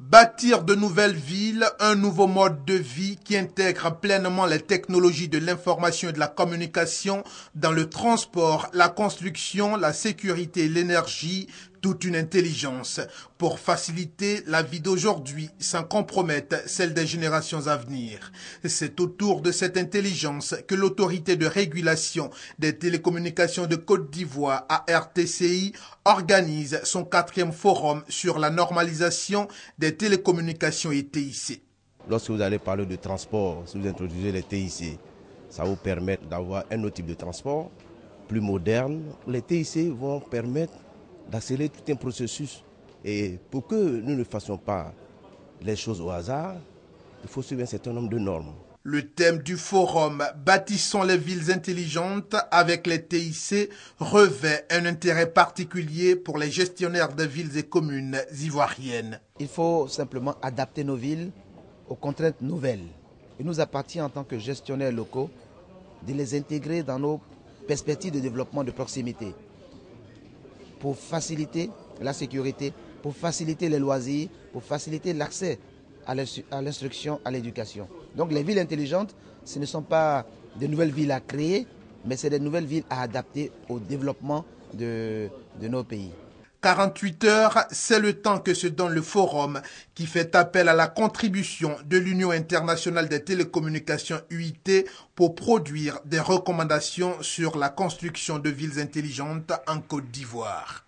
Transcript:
Bâtir de nouvelles villes, un nouveau mode de vie qui intègre pleinement les technologies de l'information et de la communication dans le transport, la construction, la sécurité et l'énergie toute une intelligence pour faciliter la vie d'aujourd'hui sans compromettre celle des générations à venir. C'est autour de cette intelligence que l'autorité de régulation des télécommunications de Côte d'Ivoire, ARTCI, organise son quatrième forum sur la normalisation des télécommunications et TIC. Lorsque vous allez parler de transport, si vous introduisez les TIC, ça vous permet d'avoir un autre type de transport plus moderne. Les TIC vont permettre d'accélérer tout un processus. Et pour que nous ne fassions pas les choses au hasard, il faut suivre un certain nombre de normes. Le thème du forum Bâtissons les villes intelligentes avec les TIC revêt un intérêt particulier pour les gestionnaires de villes et communes ivoiriennes. Il faut simplement adapter nos villes aux contraintes nouvelles. Il nous appartient en tant que gestionnaires locaux de les intégrer dans nos perspectives de développement de proximité pour faciliter la sécurité, pour faciliter les loisirs, pour faciliter l'accès à l'instruction, à l'éducation. Donc les villes intelligentes, ce ne sont pas de nouvelles villes à créer, mais c'est des nouvelles villes à adapter au développement de, de nos pays. 48 heures, c'est le temps que se donne le forum qui fait appel à la contribution de l'Union internationale des télécommunications UIT pour produire des recommandations sur la construction de villes intelligentes en Côte d'Ivoire.